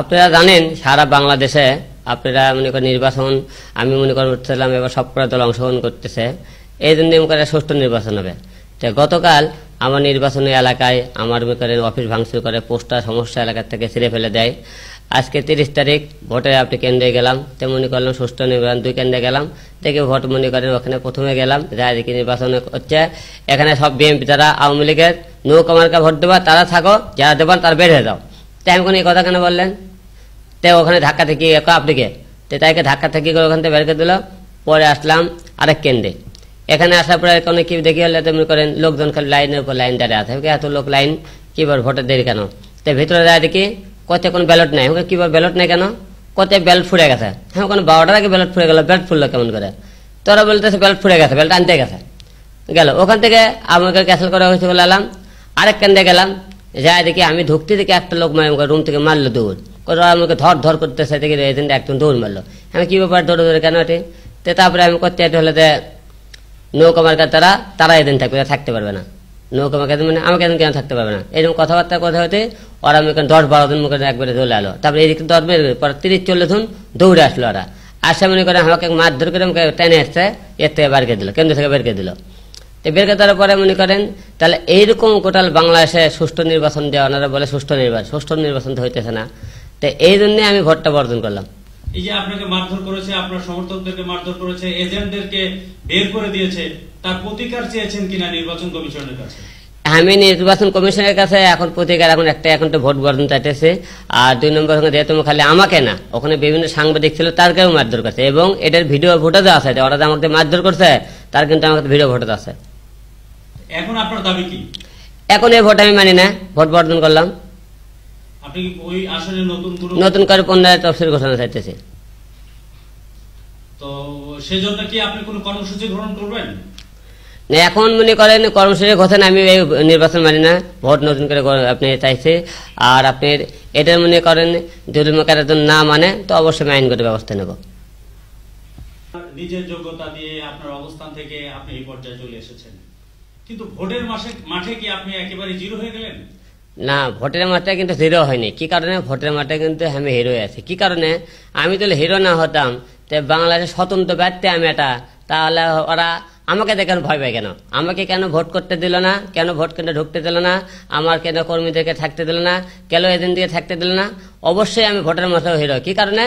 আপনারা জানেন সারা বাংলাদেশে আপনারা মনে করেন নির্বাচন আমি মনে করছিলাম এবার সবকটা দল অংশগ্রহণ করতেছে এই জন্য মনে করেন সুষ্ঠু নির্বাচন হবে তো গতকাল আমার নির্বাচনী এলাকায় আমার করে অফিস ভাঙচুর করে পোস্টার সমস্যা এলাকার থেকে ছিঁড়ে ফেলে দেয় আজকে তিরিশ তারিখ ভোটে আপনি কেন্দ্রে গেলাম তেমনি করলাম সুষ্ঠু নির্বাচন দুই কেন্দ্রে গেলাম দেখে ভোট মনে করেন ওখানে প্রথমে গেলাম রাজনীতি নির্বাচন হচ্ছে এখানে সব বিএনপি যারা আওয়ামী লীগের নৌকামারকে ভোট দেবা তারা থাকো যারা দেবেন তারা বের হয়ে যাও তাই আমি কোনো এই কথা কেন বললেন তাই ওখানে ধাক্কা থেকে আপনি কে তাই তাইকে ধাক্কা থেকে ওখান থেকে বের করে দিল পরে আসলাম আরেক কেন্দ্রে এখানে আসার পরে কোনো কি দেখি হলে তেমনি করেন লোকজন খালি লাইনের উপর লাইন দাঁড়িয়ে আছে এত লোক লাইন কিবার ভোটে দেরি কেন তো ভিতরে যায় দেখি কত কোনো ব্যালট নাই ওকে কিবার ব্যালট নাই কেন কত ব্যালট ফুরে গেছে হ্যাঁ ওখানে বারোটার আগে ব্যালট ফুরে গেল ব্যালট ফুললো কেমন করে তোরা বলতেছে ব্যালট ফুরে গেছে ব্যালট আনতে গেছে গেল ওখান থেকে আমাকে ক্যান্সেল করা হয়েছে বলে এলাম আরেক কেন্দ্রে গেলাম যাই দেখি আমি ঢুকতে দেখি একটা লোক মানে রুম থেকে মারলো দৌড় করে আমাকে ধর ধর করতে সাথে একজন দৌড় মারলো আমি কি ব্যাপার ধরে ধরে কেন এটি তারপরে আমি করতে হলে নৌকা মার্কার তারা তারা এদিন থাকবে থাকতে পারবে না নৌকা মার্কাতে মানে আমাকে এদিন কেন থাকতে পারবে না এরকম কথাবার্তা কথা হতে ওরা আমি দশ বারো দিন মুখে একবারে চলে আলো তারপরে এদিকে দশ বের পরে তিরিশ চল্লিশ দিন দৌড়ে আসলো ওরা আসে মনে করে আমাকে মারধর করে আমাকে টেনে আসছে এর থেকে বেরকে দিল কেন্দ্র থেকে বেরকে দিল তো বের করে দেওয়ার পরে মনে করেন তাহলে এইরকম গোটাল বাংলাদেশে সুষ্ঠু নির্বাচন দেওয়া ওনারা বলে সুষ্ঠু নির্বাচন সুষ্ঠু নির্বাচন তো হইতেছে না তো এই জন্যে আমি ভোটটা বর্জন করলাম এই যে আপনাকে মারধর করেছে আপনার সমর্থকদেরকে মারধর করেছে এজেন্টদেরকে বের করে দিয়েছে তার প্রতিকার চেয়েছেন কিনা নির্বাচন কমিশনের কাছে আমি নির্বাচন কমিশনের কাছে এখন প্রতিকার এখন একটা এখন তো ভোট গঠন চাইতেছে আর দুই নম্বর যেহেতু খালি আমাকে না ওখানে বিভিন্ন সাংবাদিক ছিল তার কেউ মারধর করছে এবং এটার ভিডিও ভোটে দেওয়া আছে ওরা যে আমাকে মারধর করছে তার কিন্তু আমাকে ভিডিও ভোটে দেওয়া আছে এখন আপনার দাবি কি এখন এই ভোট আমি মানি না ভোট বর্জন করলাম নতুন করে পুনরায় তফসিল ঘোষণা চাইতেছে এখন মনে করেন কর্মসূচি ঘোষণা আমি নির্বাচন মানি না ভোট নতুন করে আপনি চাইছে আর আপনি এটা মনে করেন যদি মকারাতন না মানে তো অবশ্যই আমি আইনগত ব্যবস্থা নেব নিজের যোগ্যতা দিয়ে আপনার অবস্থান থেকে আপনি এই পর্যায়ে চলে এসেছেন কিন্তু ভোটের মাসে মাঠে কি আপনি একেবারে জিরো হয়ে গেলেন না ভোটের মাত্রা কিন্তু হিরো হয়নি কি কারণে ভোটের মাত্রা কিন্তু আমি হিরো আছি কি কারণে আমি তো হিরো না হতাম তে বাংলাদেশে স্বতন্ত্র ব্যর্থে আমি এটা তাহলে ওরা আমাকে কেন ভয় পায় কেন আমাকে কেন ভোট করতে দিল না কেন ভোট কেন্দ্রে ঢুকতে দিল না আমার কেন কর্মীদেরকে থাকতে দিল না কেন এদিন দিকে থাকতে দিল না অবশ্যই আমি ভোটের মাথায় হিরো কি কারণে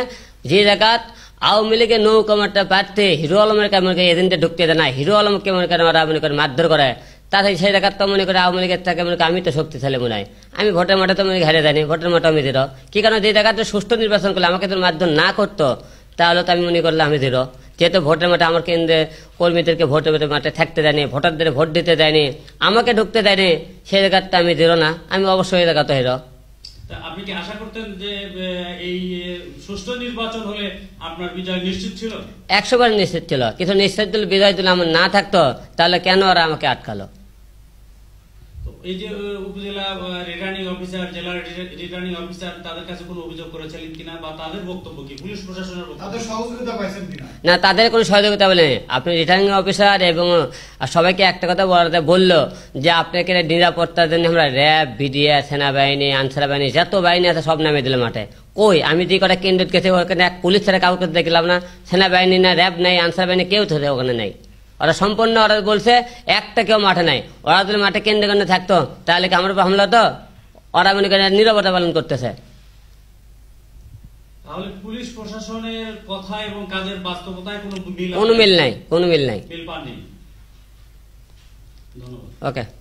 যে জায়গাত আওয়ামী লীগের নৌকা মাত্রা প্রার্থী হিরো আলমের কেমন এজেন্টে ঢুকতে দেয় না হিরো আলম কেমন কেন ওরা মনে করে মারধর করে তা সেই টাকা তো মনে করে আওয়ামী লীগের থাকে মনে আমি তো শক্তিশালী মনে হয় আমি ভোটের মাঠে তো মনে হেরে জানি ভোটের মাঠে আমি দিল কি কারণ যে টাকাটা সুষ্ঠু নির্বাচন করলে আমাকে তো মাধ্যম না করতো তাহলে তো আমি মনে করলাম আমি দিল যেহেতু ভোটের মাঠে আমার কেন্দ্রে কর্মীদেরকে ভোটের মাঠে থাকতে দেয়নি ভোটারদের ভোট দিতে দেয়নি আমাকে ঢুকতে দেয়নি সেই জায়গাটা আমি দিল না আমি অবশ্যই এই জায়গা তো হেরো একশো বার নিশ্চিত ছিল একশোবার নিশ্চিত ছিল কিন্তু নিশ্চিত বিজয় যদি আমার না থাকতো তাহলে কেন ওরা আমাকে আটকালো এই যে উপজেলা রিটার্নিং অফিসার রিটার্নিং অফিসার তাদের কাছে কোনো অভিযোগ কিনা বা তাদের বক্তব্য কি পুলিশ প্রশাসনের তাদের সহযোগিতা পাইছেন কিনা না তাদের কোনো সহযোগিতা বলে আপনি রিটার্নিং অফিসার এবং সবাইকে একটা কথা বলাতে বললো যে আপনাকে নিরাপত্তার জন্য আমরা র্যাব বিডিআর সেনাবাহিনী আনসার বাহিনী যত বাহিনী আছে সব নামে দিলে মাঠে কই আমি যে কটা কেন্দ্র গেছে ওখানে এক পুলিশ ছাড়া কাউকে দেখলাম না সেনাবাহিনী না র্যাব নাই আনসার বাহিনী কেউ থাকে ওখানে নাই ওরা সম্পূর্ণ ওরা বলছে একটা কেউ মাঠে নাই ওরা যদি মাঠে কেন্দ্রে কেন্দ্রে থাকতো তাহলে কি আমার উপর হামলা তো ওরা মনে করেন নিরবতা পালন করতেছে তাহলে কোনো মিল নাই কোনো মিল নাই ওকে